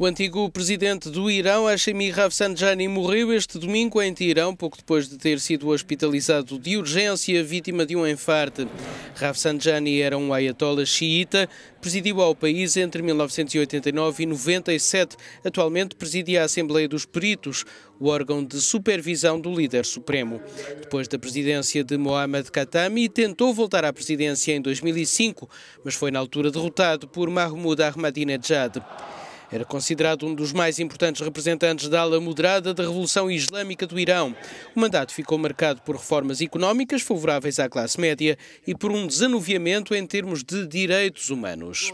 O antigo presidente do Irão, Hashemi Rafsanjani, morreu este domingo em Teherão, pouco depois de ter sido hospitalizado de urgência, vítima de um enfarte. Rafsanjani era um ayatollah xiita, presidiu ao país entre 1989 e 97. Atualmente preside a Assembleia dos Peritos, o órgão de supervisão do líder supremo. Depois da presidência de Mohamed Khatami, tentou voltar à presidência em 2005, mas foi na altura derrotado por Mahmoud Ahmadinejad. Era considerado um dos mais importantes representantes da ala moderada da Revolução Islâmica do Irão. O mandato ficou marcado por reformas económicas favoráveis à classe média e por um desanuviamento em termos de direitos humanos.